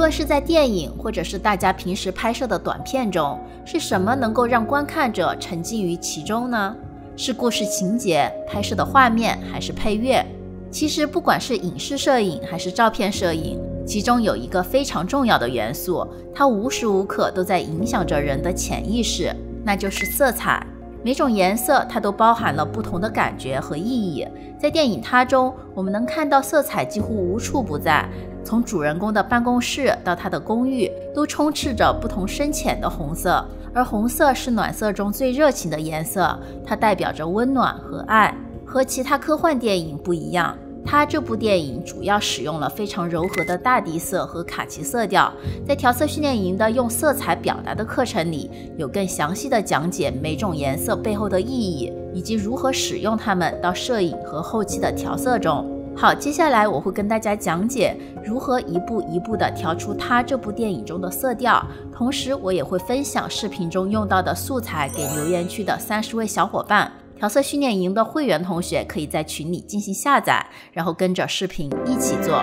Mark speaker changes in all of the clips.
Speaker 1: 无论是在电影，或者是大家平时拍摄的短片中，是什么能够让观看者沉浸于其中呢？是故事情节、拍摄的画面，还是配乐？其实，不管是影视摄影，还是照片摄影，其中有一个非常重要的元素，它无时无刻都在影响着人的潜意识，那就是色彩。每种颜色它都包含了不同的感觉和意义。在电影它中，我们能看到色彩几乎无处不在。从主人公的办公室到他的公寓，都充斥着不同深浅的红色。而红色是暖色中最热情的颜色，它代表着温暖和爱。和其他科幻电影不一样，它这部电影主要使用了非常柔和的大地色和卡其色调。在调色训练营的用色彩表达的课程里，有更详细的讲解每种颜色背后的意义，以及如何使用它们到摄影和后期的调色中。好，接下来我会跟大家讲解如何一步一步的调出它这部电影中的色调，同时我也会分享视频中用到的素材给留言区的三十位小伙伴。调色训练营的会员同学可以在群里进行下载，然后跟着视频一起做。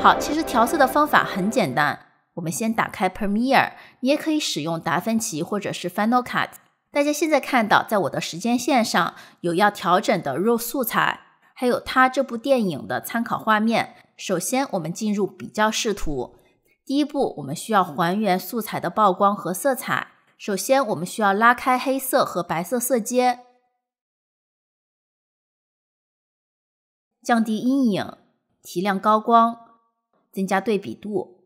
Speaker 1: 好，其实调色的方法很简单。我们先打开 Premiere，你也可以使用达芬奇或者是 Final Cut。大家现在看到，在我的时间线上有要调整的肉素材，还有他这部电影的参考画面。首先，我们进入比较视图。第一步，我们需要还原素材的曝光和色彩。首先，我们需要拉开黑色和白色色阶，降低阴影，提亮高光，增加对比度。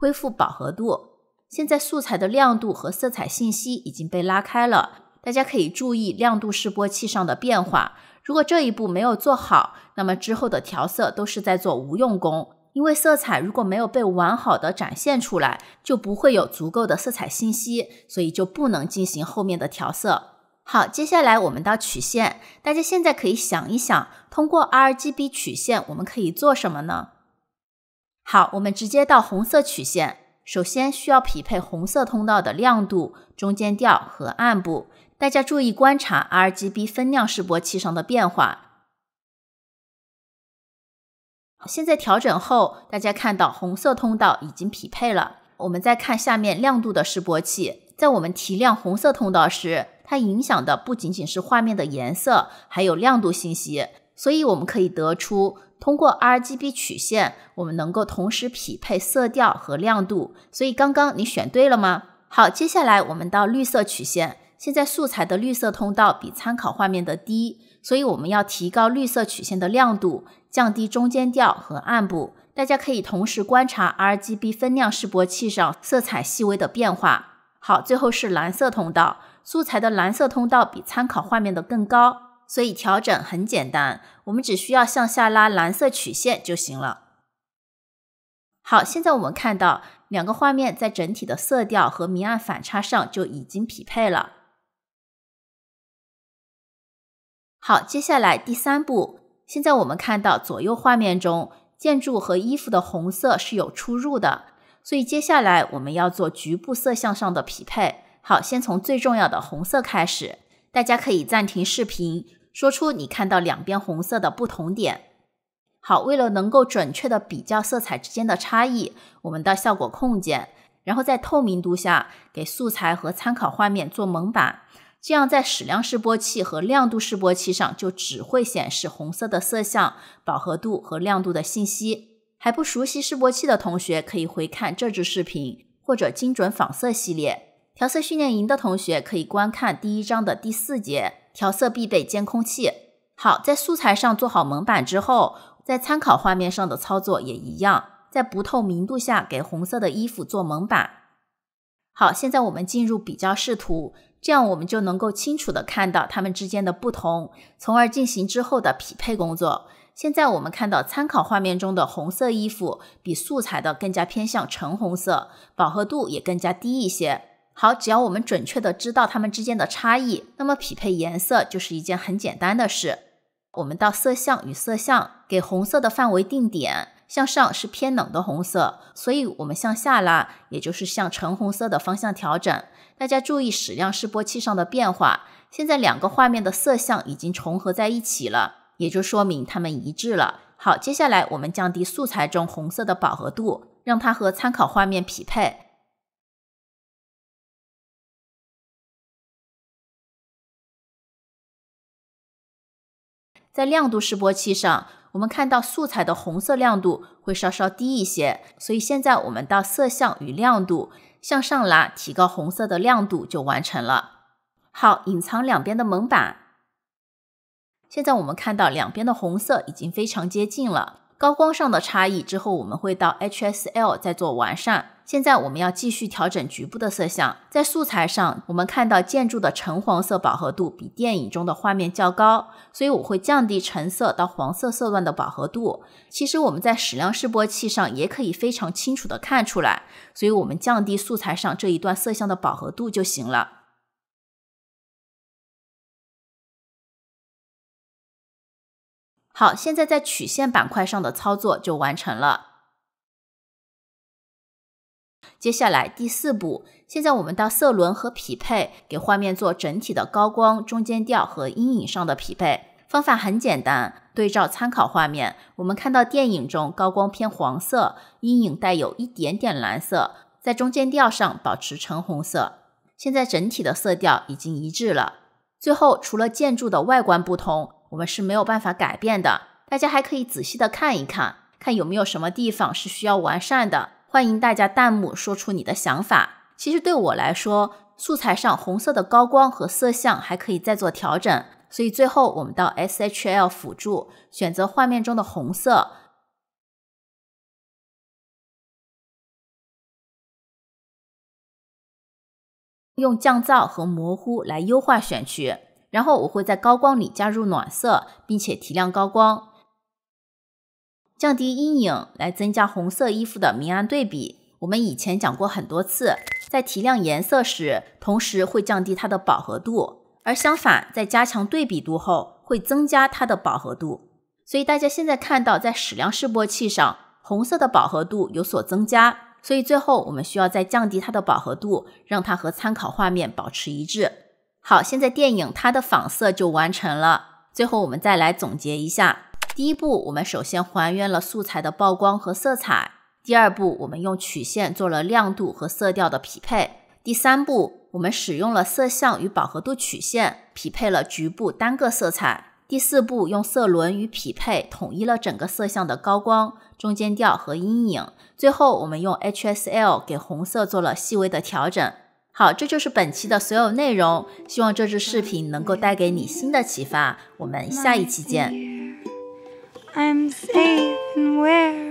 Speaker 1: 恢复饱和度，现在素材的亮度和色彩信息已经被拉开了，大家可以注意亮度示波器上的变化。如果这一步没有做好，那么之后的调色都是在做无用功，因为色彩如果没有被完好的展现出来，就不会有足够的色彩信息，所以就不能进行后面的调色。好，接下来我们到曲线，大家现在可以想一想，通过 RGB 曲线我们可以做什么呢？好，我们直接到红色曲线。首先需要匹配红色通道的亮度、中间调和暗部。大家注意观察 R G B 分量示波器上的变化。现在调整后，大家看到红色通道已经匹配了。我们再看下面亮度的示波器，在我们提亮红色通道时，它影响的不仅仅是画面的颜色，还有亮度信息。所以我们可以得出，通过 RGB 曲线，我们能够同时匹配色调和亮度。所以刚刚你选对了吗？好，接下来我们到绿色曲线。现在素材的绿色通道比参考画面的低，所以我们要提高绿色曲线的亮度，降低中间调和暗部。大家可以同时观察 RGB 分量示波器上色彩细微的变化。好，最后是蓝色通道，素材的蓝色通道比参考画面的更高。所以调整很简单，我们只需要向下拉蓝色曲线就行了。好，现在我们看到两个画面在整体的色调和明暗反差上就已经匹配了。好，接下来第三步，现在我们看到左右画面中建筑和衣服的红色是有出入的，所以接下来我们要做局部色相上的匹配。好，先从最重要的红色开始，大家可以暂停视频。说出你看到两边红色的不同点。好，为了能够准确的比较色彩之间的差异，我们到效果控件，然后在透明度下给素材和参考画面做蒙版，这样在矢量示波器和亮度示波器上就只会显示红色的色相、饱和度和亮度的信息。还不熟悉示波器的同学可以回看这支视频，或者精准仿色系列调色训练营的同学可以观看第一章的第四节。调色必备监控器。好，在素材上做好蒙版之后，在参考画面上的操作也一样，在不透明度下给红色的衣服做蒙版。好，现在我们进入比较视图，这样我们就能够清楚的看到它们之间的不同，从而进行之后的匹配工作。现在我们看到参考画面中的红色衣服比素材的更加偏向橙红色，饱和度也更加低一些。好，只要我们准确的知道它们之间的差异，那么匹配颜色就是一件很简单的事。我们到色相与色相，给红色的范围定点，向上是偏冷的红色，所以我们向下拉，也就是向橙红色的方向调整。大家注意矢量示波器上的变化，现在两个画面的色相已经重合在一起了，也就说明它们一致了。好，接下来我们降低素材中红色的饱和度，让它和参考画面匹配。在亮度示波器上，我们看到素材的红色亮度会稍稍低一些，所以现在我们到色相与亮度向上拉，提高红色的亮度就完成了。好，隐藏两边的蒙版，现在我们看到两边的红色已经非常接近了，高光上的差异之后我们会到 HSL 再做完善。现在我们要继续调整局部的色相，在素材上，我们看到建筑的橙黄色饱和度比电影中的画面较高，所以我会降低橙色到黄色色段的饱和度。其实我们在矢量示波器上也可以非常清楚的看出来，所以我们降低素材上这一段色相的饱和度就行了。好，现在在曲线板块上的操作就完成了。接下来第四步，现在我们到色轮和匹配，给画面做整体的高光、中间调和阴影上的匹配。方法很简单，对照参考画面，我们看到电影中高光偏黄色，阴影带有一点点蓝色，在中间调上保持橙红色。现在整体的色调已经一致了。最后，除了建筑的外观不同，我们是没有办法改变的。大家还可以仔细的看一看，看有没有什么地方是需要完善的。欢迎大家弹幕说出你的想法。其实对我来说，素材上红色的高光和色相还可以再做调整。所以最后我们到 SHL 辅助，选择画面中的红色，用降噪和模糊来优化选区。然后我会在高光里加入暖色，并且提亮高光。降低阴影来增加红色衣服的明暗对比。我们以前讲过很多次，在提亮颜色时，同时会降低它的饱和度；而相反，在加强对比度后，会增加它的饱和度。所以大家现在看到，在矢量示波器上，红色的饱和度有所增加。所以最后，我们需要再降低它的饱和度，让它和参考画面保持一致。好，现在电影它的仿色就完成了。最后，我们再来总结一下。第一步，我们首先还原了素材的曝光和色彩。第二步，我们用曲线做了亮度和色调的匹配。第三步，我们使用了色相与饱和度曲线，匹配了局部单个色彩。第四步，用色轮与匹配统一了整个色相的高光、中间调和阴影。最后，我们用 HSL 给红色做了细微的调整。好，这就是本期的所有内容。希望这支视频能够带给你新的启发。我们下一期见。I'm safe and where